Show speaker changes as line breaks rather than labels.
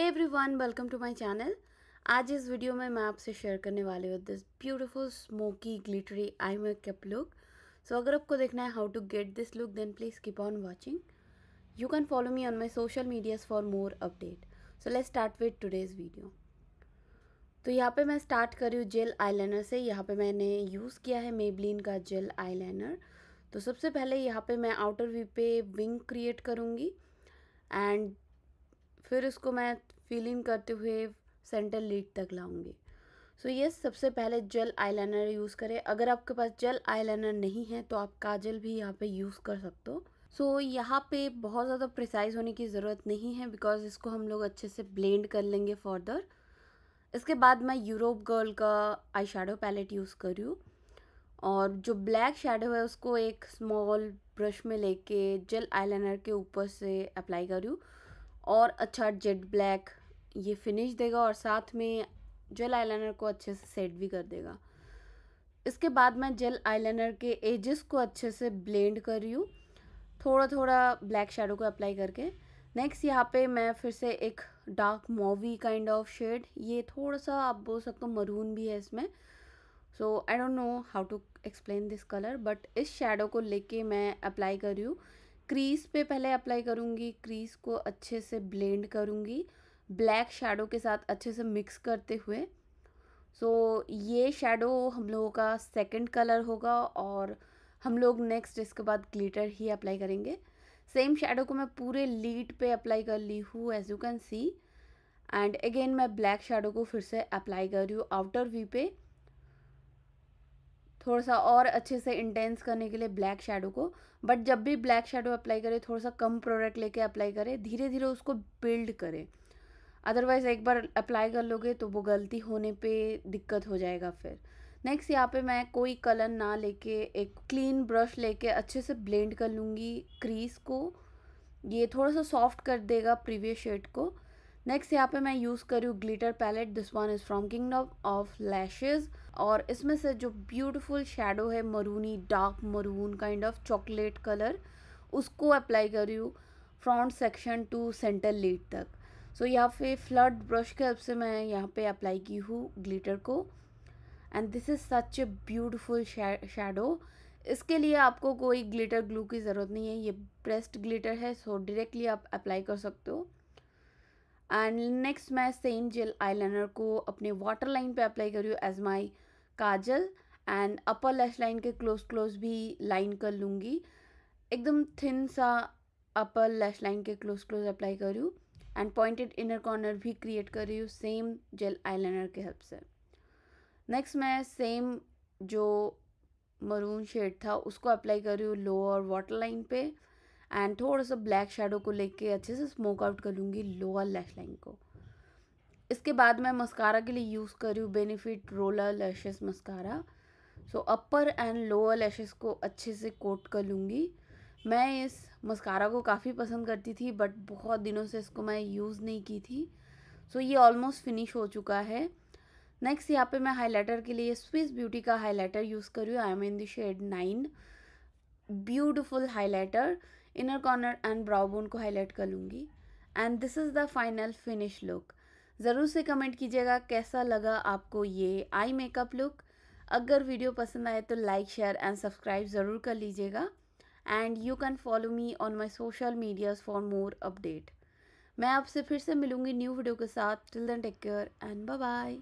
hey one welcome to my channel आज इस video में मैं आपसे शेयर करने वाली हूँ this beautiful smoky glittery eye makeup look so अगर आपको देखना है how to get this look then please keep on watching you can follow me on my social medias for more update so let start with today's video तो यहाँ पे मैं start कर रही हूँ जेल आईलाइनर से यहाँ पे मैंने यूज़ किया है मेबलिन का जेल आईलाइनर तो सबसे पहले यहाँ पे मैं आउटर वी पे विंग क्रिएट करूँगी एंड फिर उसको मैं फिलिंग करते हुए सेंटर लीड तक लाऊंगी सो यस ये सबसे पहले जेल आईलाइनर यूज़ करें अगर आपके पास जेल आईलाइनर नहीं है तो आप काजल भी यहाँ पे यूज़ कर सकते हो सो so, यहाँ पे बहुत ज़्यादा प्रिसाइज होने की ज़रूरत नहीं है बिकॉज इसको हम लोग अच्छे से ब्लेंड कर लेंगे फर्दर इसके बाद मैं यूरोप गर्ल का आई शेडो पैलेट यूज़ कर रही हूँ और जो ब्लैक शेडो है उसको एक स्मॉल ब्रश में लेके जेल आईलाइनर के ऊपर से अप्लाई कर रही हूँ और अच्छा जेट ब्लैक ये फिनिश देगा और साथ में जेल आईलाइनर को अच्छे से सेट भी कर देगा इसके बाद मैं जेल आईलाइनर के एजेस को अच्छे से ब्लेंड कर रही हूँ थोड़ा थोड़ा ब्लैक शेडो को अप्लाई करके नेक्स्ट यहाँ पे मैं फिर से एक dark mauve kind of shade ये थोड़ा सा आप बोल सकते हो मरून भी है इसमें so I don't know how to explain this colour but इस शेडो को लेके मैं अप्लाई कर रही हूँ क्रीज पे पहले अप्लाई करूँगी क्रीज को अच्छे से ब्लेंड करूँगी ब्लैक शेडो के साथ अच्छे से मिक्स करते हुए सो so, ये शेडो हम लोगों का सेकंड कलर होगा और हम लोग नेक्स्ट इसके बाद ग्लिटर ही अप्लाई करेंगे सेम शेडो को मैं पूरे लीड पे अप्लाई कर ली हूँ as you can see and again मैं ब्लैक शेडो को फिर से अप्लाई कर रही हूँ आउटर वी पे थोड़ा सा और अच्छे से इंटेंस करने के लिए ब्लैक शेडो को बट जब भी ब्लैक शेडो अप्लाई करें थोड़ा सा कम प्रोडक्ट लेके अप्लाई करें धीरे धीरे उसको बिल्ड करें अदरवाइज़ एक बार अप्लाई कर लोगे तो वो गलती होने पे दिक्कत हो जाएगा फिर नेक्स्ट यहाँ पे मैं कोई कलर ना लेके एक क्लीन ब्रश लेके अच्छे से ब्लेंड कर लूँगी क्रीज को ये थोड़ा सा सॉफ्ट कर देगा प्रीवियस शेड को नेक्स्ट यहाँ पे मैं यूज़ करी हूँ glitter palette this one is from Kingdom of Lashes और इसमें से जो ब्यूटीफुल शेडो है maroony dark maroon kind of chocolate colour उसको अप्लाई करी हूँ front section to centre lid तक सो so, यहाँ पे फ्लड ब्रश के हेल्प से मैं यहाँ पे अप्लाई की हूँ ग्लिटर को and this is such a beautiful shadow इसके लिए आपको कोई ग्लिटर ग्लू की ज़रूरत नहीं है ये ब्रेस्ट ग्लिटर है सो so डायरेक्टली आप अप्लाई कर सकते हो एंड नेक्स्ट मैं सेम जेल आईलाइनर को अपने वाटर लाइन पे अप्लाई कर रही हूँ as my kajal and upper lash line के क्लोज क्लोज भी लाइन कर लूँगी एकदम थिन सा अपर लैश लाइन के क्लोज क्लोज अप्लाई कर रही हूँ एंड पॉइंटेड इनर कॉर्नर भी क्रिएट कर रही हूँ सेम जेल आईलाइनर के हेल्प से नेक्स्ट मैं सेम जो मरून शेड था उसको अप्लाई कर रही हूँ लोअर वाटर लाइन पे एंड थोड़ा सा ब्लैक शेडो को लेके अच्छे से स्मोक आउट करूँगी लोअर लैश लाइन को इसके बाद मैं मस्कारा के लिए यूज़ कर रही हूँ Benefit roller lashes mascara so upper and lower lashes को अच्छे से कोट कर लूँगी मैं इस मस्कारा को काफ़ी पसंद करती थी बट बहुत दिनों से इसको मैं यूज़ नहीं की थी सो so, ये ऑलमोस्ट फिनिश हो चुका है नेक्स्ट यहाँ पे मैं हाइलाइटर के लिए स्विस ब्यूटी का हाइलाइटर यूज़ कर रही हूँ I am in the shade nine beautiful highlighter inner corner and brow bone को हाईलाइट कर लूँगी and this is the final finish look ज़रूर से कमेंट कीजिएगा कैसा लगा आपको ये आई मेकअप लुक अगर वीडियो पसंद आए तो लाइक शेयर एंड सब्सक्राइब ज़रूर कर लीजिएगा and you can follow me on my social medias for more update मैं आपसे फिर से मिलूंगी न्यू वीडियो के साथ till then take care and bye bye